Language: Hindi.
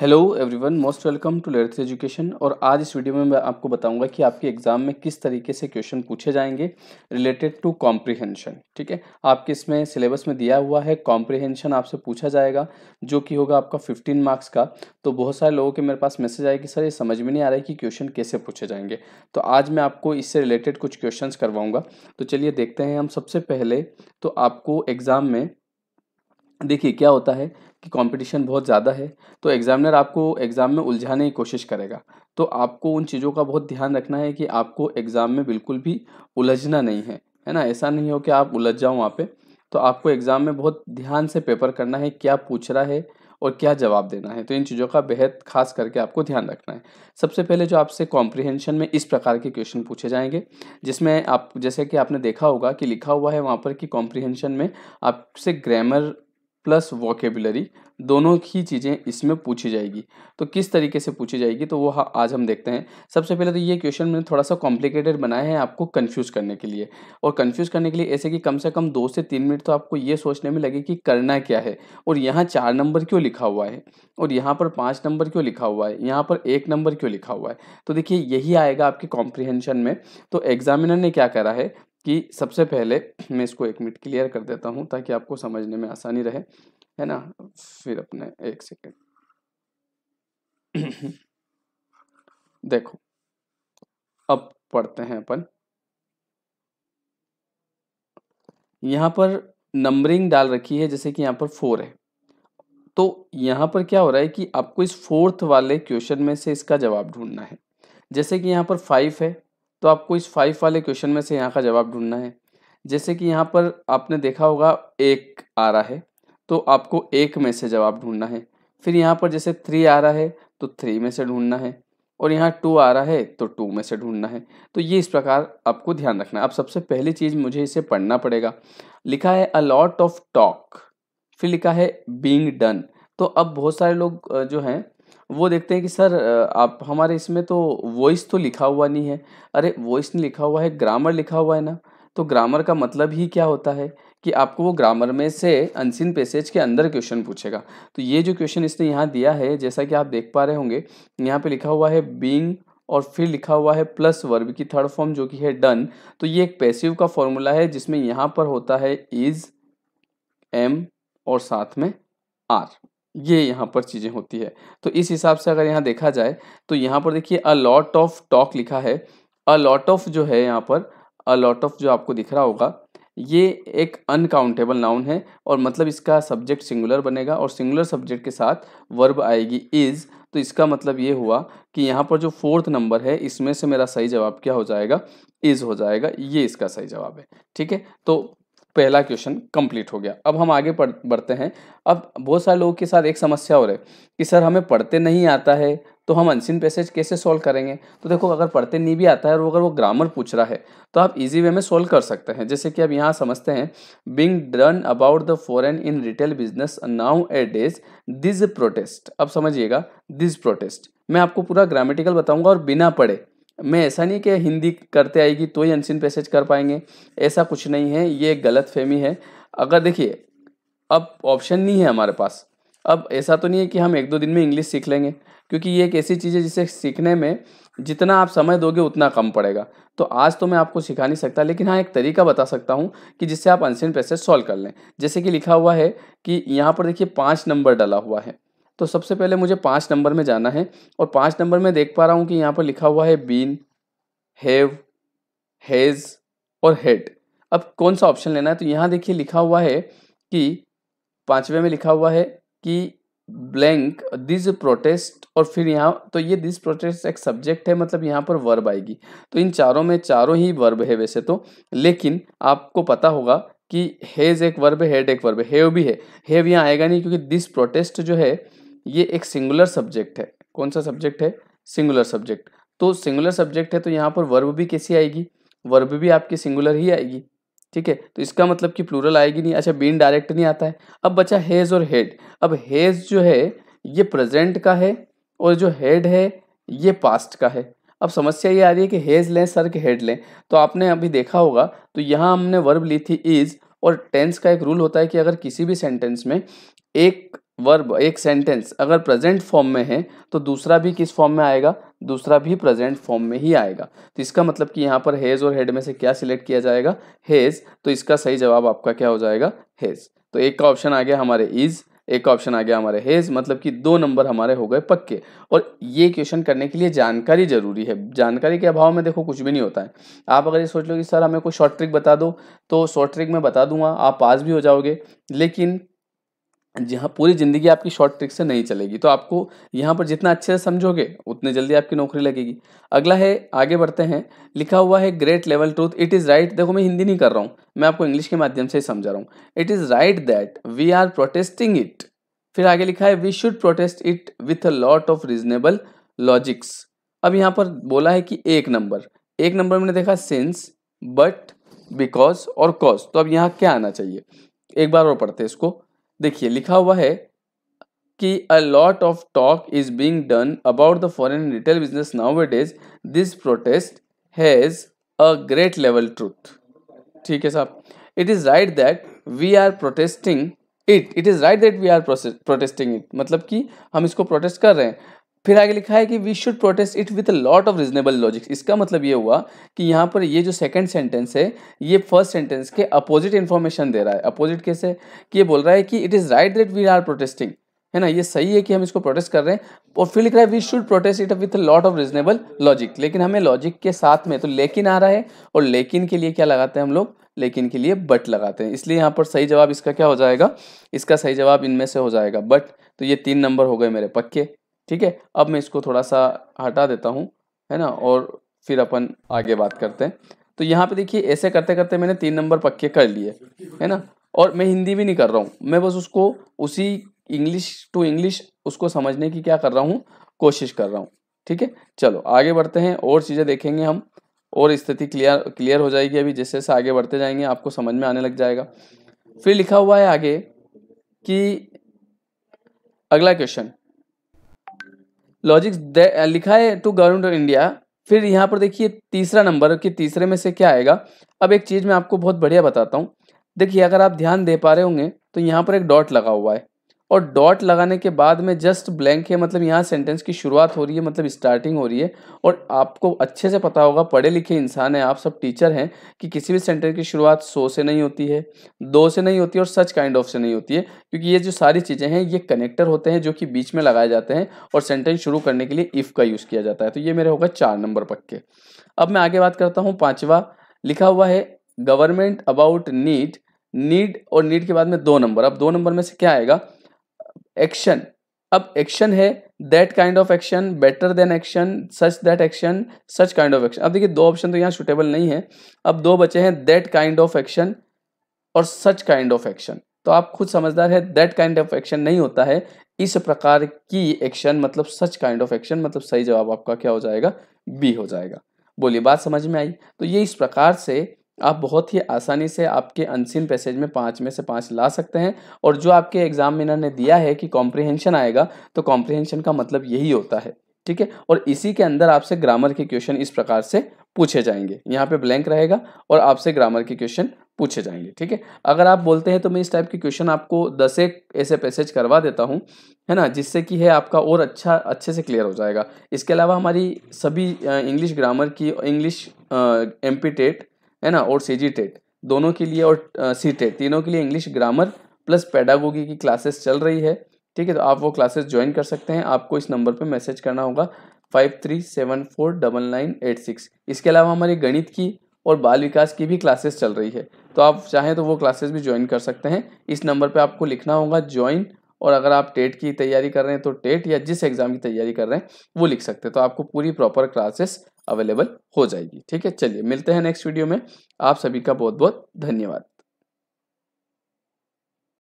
hello everyone most welcome to learth education और आज इस वीडियो में मैं आपको बताऊंगा कि आपके एग्ज़ाम में किस तरीके से क्वेश्चन पूछे जाएंगे रिलेटेड टू कॉम्प्रिहेंशन ठीक है आपके इसमें सिलेबस में दिया हुआ है कॉम्प्रिहेंशन आपसे पूछा जाएगा जो कि होगा आपका 15 मार्क्स का तो बहुत सारे लोगों के मेरे पास मैसेज आए कि सर ये समझ में नहीं आ रहा है कि क्वेश्चन कैसे पूछे जाएंगे तो आज मैं आपको इससे रिलेटेड कुछ क्वेश्चन करवाऊँगा तो चलिए देखते हैं हम सबसे पहले तो आपको एग्ज़ाम में देखिए क्या होता है कि कंपटीशन बहुत ज़्यादा है तो एग्ज़ामिनर आपको एग्ज़ाम में उलझाने की कोशिश करेगा तो आपको उन चीज़ों का बहुत ध्यान रखना है कि आपको एग्ज़ाम में बिल्कुल भी उलझना नहीं है है ना ऐसा नहीं हो कि आप उलझ जाओ वहाँ पे तो आपको एग्ज़ाम में बहुत ध्यान से पेपर करना है क्या पूछ रहा है और क्या जवाब देना है तो इन चीज़ों का बेहद खास करके आपको ध्यान रखना है सबसे पहले जो आपसे कॉम्प्रिहेंशन में इस प्रकार के क्वेश्चन पूछे जाएंगे जिसमें आप जैसे कि आपने देखा होगा कि लिखा हुआ है वहाँ पर कि कॉम्प्रिहेंशन में आपसे ग्रामर प्लस वोकेबुलरी दोनों ही चीज़ें इसमें पूछी जाएगी तो किस तरीके से पूछी जाएगी तो वो हाँ आज हम देखते हैं सबसे पहले तो ये क्वेश्चन मैंने थोड़ा सा कॉम्प्लिकेटेड बनाया है आपको कन्फ्यूज़ करने के लिए और कन्फ्यूज़ करने के लिए ऐसे कि कम से कम दो से तीन मिनट तो आपको ये सोचने में लगे कि करना क्या है और यहाँ चार नंबर क्यों लिखा हुआ है और यहाँ पर पाँच नंबर क्यों लिखा हुआ है यहाँ पर एक नंबर क्यों लिखा हुआ है तो देखिए यही आएगा आपके कॉम्प्रिहेंशन में तो एग्जामिनर ने क्या करा है कि सबसे पहले मैं इसको एक मिनट क्लियर कर देता हूँ ताकि आपको समझने में आसानी रहे है ना फिर अपने एक सेकेंड देखो अब पढ़ते हैं अपन यहाँ पर नंबरिंग डाल रखी है जैसे कि यहाँ पर फोर है तो यहाँ पर क्या हो रहा है कि आपको इस फोर्थ वाले क्वेश्चन में से इसका जवाब ढूंढना है जैसे कि यहाँ पर फाइव है तो आपको इस फाइव वाले क्वेश्चन में से यहाँ का जवाब ढूंढना है जैसे कि यहाँ पर आपने देखा होगा एक आ रहा है तो आपको एक में से जवाब ढूंढना है फिर यहाँ पर जैसे थ्री आ रहा है तो थ्री में से ढूंढना है और यहाँ टू आ रहा है तो टू में से ढूंढना है तो ये इस प्रकार आपको ध्यान रखना है अब सबसे पहली चीज़ मुझे इसे पढ़ना पड़ेगा लिखा है अ लॉट ऑफ टॉक फिर लिखा है बींग डन तो अब बहुत सारे लोग जो हैं वो देखते हैं कि सर आप हमारे इसमें तो वॉइस तो लिखा हुआ नहीं है अरे वॉइस नहीं लिखा हुआ है ग्रामर लिखा हुआ है ना तो ग्रामर का मतलब ही क्या होता है कि आपको वो ग्रामर में से अनसिन पैसेज के अंदर क्वेश्चन पूछेगा तो ये जो क्वेश्चन इसने यहाँ दिया है जैसा कि आप देख पा रहे होंगे यहाँ पे लिखा हुआ है बींग और फिर लिखा हुआ है प्लस वर्ब की थर्ड फॉर्म जो कि है डन तो ये एक पैसिव का फॉर्मूला है जिसमें यहाँ पर होता है इज एम और साथ में आर ये यहाँ पर चीज़ें होती है तो इस हिसाब से अगर यहाँ देखा जाए तो यहाँ पर देखिए अ लॉट ऑफ टॉक लिखा है अ लॉट ऑफ जो है यहाँ पर अ लॉट ऑफ जो आपको दिख रहा होगा ये एक अनकाउंटेबल नाउन है और मतलब इसका सब्जेक्ट सिंगुलर बनेगा और सिंगुलर सब्जेक्ट के साथ वर्ब आएगी इज़ तो इसका मतलब ये हुआ कि यहाँ पर जो फोर्थ नंबर है इसमें से मेरा सही जवाब क्या हो जाएगा इज़ हो जाएगा ये इसका सही जवाब है ठीक है तो पहला क्वेश्चन कंप्लीट हो गया अब हम आगे पढ़ बढ़ते हैं अब बहुत सारे लोगों के साथ एक समस्या हो रही है कि सर हमें पढ़ते नहीं आता है तो हम अनसिन पैसेज कैसे सॉल्व करेंगे तो देखो अगर पढ़ते नहीं भी आता है और अगर वो ग्रामर पूछ रहा है तो आप इजी वे में सॉल्व कर सकते हैं जैसे कि आप यहाँ समझते हैं being done about the foreign in retail business nowadays these protest अब समझिएगा दिज प्रोटेस्ट मैं आपको पूरा ग्रामेटिकल बताऊंगा और बिना पढ़े मैं ऐसा नहीं कि हिंदी करते आएगी तो ही अनसिन पैसेज कर पाएंगे ऐसा कुछ नहीं है ये गलत फहमी है अगर देखिए अब ऑप्शन नहीं है हमारे पास अब ऐसा तो नहीं है कि हम एक दो दिन में इंग्लिश सीख लेंगे क्योंकि ये एक ऐसी चीज़ है जिसे सीखने में जितना आप समय दोगे उतना कम पड़ेगा तो आज तो मैं आपको सिखा नहीं सकता लेकिन हाँ एक तरीका बता सकता हूँ कि जिससे आप अनसिन पैसेज सॉल्व कर लें जैसे कि लिखा हुआ है कि यहाँ पर देखिए पाँच नंबर डला हुआ है तो सबसे पहले मुझे पाँच नंबर में जाना है और पाँच नंबर में देख पा रहा हूँ कि यहाँ पर लिखा हुआ है बीन हैव हैज़ और हेड अब कौन सा ऑप्शन लेना है तो यहाँ देखिए लिखा हुआ है कि पाँचवें में लिखा हुआ है कि ब्लैंक दिस प्रोटेस्ट और फिर यहाँ तो ये दिस प्रोटेस्ट एक सब्जेक्ट है मतलब यहाँ पर वर्ब आएगी तो इन चारों में चारों ही वर्ब है वैसे तो लेकिन आपको पता होगा कि हेज एक वर्ब हैड हेड एक वर्ब हैव हेव भी है हेव यहाँ आएगा नहीं क्योंकि दिस प्रोटेस्ट जो है ये एक सिंगुलर सब्जेक्ट है कौन सा सब्जेक्ट है सिंगुलर सब्जेक्ट तो सिंगुलर सब्जेक्ट है तो यहाँ पर वर्ब भी कैसी आएगी वर्ब भी आपकी सिंगुलर ही आएगी ठीक है तो इसका मतलब कि प्लूरल आएगी नहीं अच्छा बीन डायरेक्ट नहीं आता है अब बचा हेज और हेड अब हेज जो है ये प्रेजेंट का है और जो हेड है ये पास्ट का है अब समस्या ये आ रही है कि हेज लें सर के हेड लें तो आपने अभी देखा होगा तो यहाँ हमने वर्ब ली थी इज़ और टेंस का एक रूल होता है कि अगर किसी भी सेंटेंस में एक वर्ब एक सेंटेंस अगर प्रेजेंट फॉर्म में है तो दूसरा भी किस फॉर्म में आएगा दूसरा भी प्रेजेंट फॉर्म में ही आएगा तो इसका मतलब कि यहाँ पर हेज और हेड में से क्या सिलेक्ट किया जाएगा हेज तो इसका सही जवाब आपका क्या हो जाएगा हेज तो एक का ऑप्शन आ गया हमारे इज़ एक ऑप्शन आ गया हमारे हेज मतलब कि दो नंबर हमारे हो गए पक्के और ये क्वेश्चन करने के लिए जानकारी जरूरी है जानकारी के अभाव में देखो कुछ भी नहीं होता है आप अगर ये सोच लो कि सर हमें कोई शॉर्ट ट्रिक बता दो तो शॉर्ट ट्रिक मैं बता दूंगा आप पास भी हो जाओगे लेकिन जहाँ पूरी ज़िंदगी आपकी शॉर्ट ट्रिक से नहीं चलेगी तो आपको यहाँ पर जितना अच्छे से समझोगे उतने जल्दी आपकी नौकरी लगेगी अगला है आगे बढ़ते हैं लिखा हुआ है great level truth it is right देखो मैं हिंदी नहीं कर रहा हूँ मैं आपको इंग्लिश के माध्यम से ही समझा रहा हूँ it is right that we are protesting it फिर आगे लिखा है we should protest it with a lot of reasonable logics अब यहाँ पर बोला है कि एक नंबर एक नंबर मैंने देखा सिंस बट बिकॉज और कॉज तो अब यहाँ क्या आना चाहिए एक बार और पढ़ते हैं इसको देखिए लिखा हुआ है कि a lot of talk is being done about the foreign retail business nowadays this protest has a great level truth ठीक है साहब it is right that we are protesting it it is right that we are protesting it मतलब कि हम इसको प्रोटेस्ट कर रहे हैं फिर आगे लिखा है कि we should protest it with lot of reasonable logics इसका मतलब ये हुआ कि यहाँ पर ये जो सेकंड सेंटेंस है ये फर्स्ट सेंटेंस के अपोजिट इन्फॉर्मेशन दे रहा है अपोजिट कैसे कि ये बोल रहा है कि it is right that we are protesting है ना ये सही है कि हम इसको प्रोटेस्ट कर रहे हैं और फिर लिख रहा है we should protest it with lot of reasonable logic लेकिन हमें लॉजिक के साथ में तो लेकिन आ रहा है और लेकिन के लिए क्या लगाते हैं हम लोग लेकिन के लिए बट लगाते हैं इसलिए यहाँ पर सही जवाब इसका क्या हो जाएगा इसका सही जवाब इनमें से हो जाएगा बट तो ये तीन नंबर हो गए मेरे पक्के ठीक है अब मैं इसको थोड़ा सा हटा देता हूँ है ना और फिर अपन आगे बात करते हैं तो यहाँ पे देखिए ऐसे करते करते मैंने तीन नंबर पक्के कर लिए है ना और मैं हिंदी भी नहीं कर रहा हूँ मैं बस उसको उसी इंग्लिश टू इंग्लिश उसको समझने की क्या कर रहा हूँ कोशिश कर रहा हूँ ठीक है चलो आगे बढ़ते हैं और चीज़ें देखेंगे हम और स्थिति क्लियर क्लियर हो जाएगी अभी जैसे जैसे आगे बढ़ते जाएंगे आपको समझ में आने लग जाएगा फिर लिखा हुआ है आगे कि अगला क्वेश्चन लॉजिक्स लिखा है टू गवर्नमेंट ऑफ इंडिया फिर यहाँ पर देखिए तीसरा नंबर कि तीसरे में से क्या आएगा अब एक चीज़ मैं आपको बहुत बढ़िया बताता हूँ देखिए अगर आप ध्यान दे पा रहे होंगे तो यहाँ पर एक डॉट लगा हुआ है और डॉट लगाने के बाद में जस्ट ब्लैंक है मतलब यहाँ सेंटेंस की शुरुआत हो रही है मतलब स्टार्टिंग हो रही है और आपको अच्छे से पता होगा पढ़े लिखे इंसान हैं आप सब टीचर हैं कि किसी भी सेंटेंस की शुरुआत सो से नहीं होती है दो से नहीं होती और सच काइंड ऑफ से नहीं होती है क्योंकि ये जो सारी चीज़ें हैं ये कनेक्टर होते हैं जो कि बीच में लगाए जाते हैं और सेंटेंस शुरू करने के लिए इफ़ का यूज़ किया जाता है तो ये मेरे होगा चार नंबर पक्के अब मैं आगे बात करता हूँ पाँचवा लिखा हुआ है गवर्नमेंट अबाउट नीड नीड और नीड के बाद में दो नंबर अब दो नंबर में से क्या आएगा एक्शन अब एक्शन है that kind of action better than action such that action such kind of action अब देखिए दो ऑप्शन तो यहाँ सुटेबल नहीं है अब दो बचे हैं दैट काइंड ऑफ एक्शन और सच काइंड ऑफ एक्शन तो आप खुद समझदार है दैट काइंड ऑफ एक्शन नहीं होता है इस प्रकार की एक्शन मतलब सच काइंड ऑफ एक्शन मतलब सही जवाब आपका क्या हो जाएगा बी हो जाएगा बोलिए बात समझ में आई तो ये इस प्रकार से आप बहुत ही आसानी से आपके अनसिन पैसेज में पाँच में से पाँच ला सकते हैं और जो आपके एग्जाम मिनर ने दिया है कि कॉम्प्रिहेंशन आएगा तो कॉम्प्रिहेंशन का मतलब यही होता है ठीक है और इसी के अंदर आपसे ग्रामर के क्वेश्चन इस प्रकार से पूछे जाएंगे यहाँ पे ब्लैंक रहेगा और आपसे ग्रामर के क्वेश्चन पूछे जाएंगे ठीक है अगर आप बोलते हैं तो मैं इस टाइप के क्वेश्चन आपको दस एक ऐसे पैसेज करवा देता हूँ है ना जिससे कि है आपका और अच्छा अच्छे से क्लियर हो जाएगा इसके अलावा हमारी सभी इंग्लिश ग्रामर की इंग्लिश एम टेट है ना और सी e दोनों के लिए और सी e तीनों के लिए इंग्लिश ग्रामर प्लस पैडागोगी की क्लासेस चल रही है ठीक है तो आप वो क्लासेस ज्वाइन कर सकते हैं आपको इस नंबर पे मैसेज करना होगा five three seven four double nine eight six इसके अलावा हमारी गणित की और बाल विकास की भी क्लासेस चल रही है तो आप चाहें तो वो क्लासेस भी ज्वाइन कर सकते हैं इस नंबर पे आपको लिखना होगा ज्वाइन और अगर आप टेट की तैयारी कर रहे हैं तो टेट या जिस एग्ज़ाम की तैयारी कर रहे हैं वो लिख सकते हैं तो आपको पूरी प्रॉपर क्लासेस अवेलेबल हो जाएगी ठीक है चलिए मिलते हैं नेक्स्ट वीडियो में आप सभी का बहुत बहुत धन्यवाद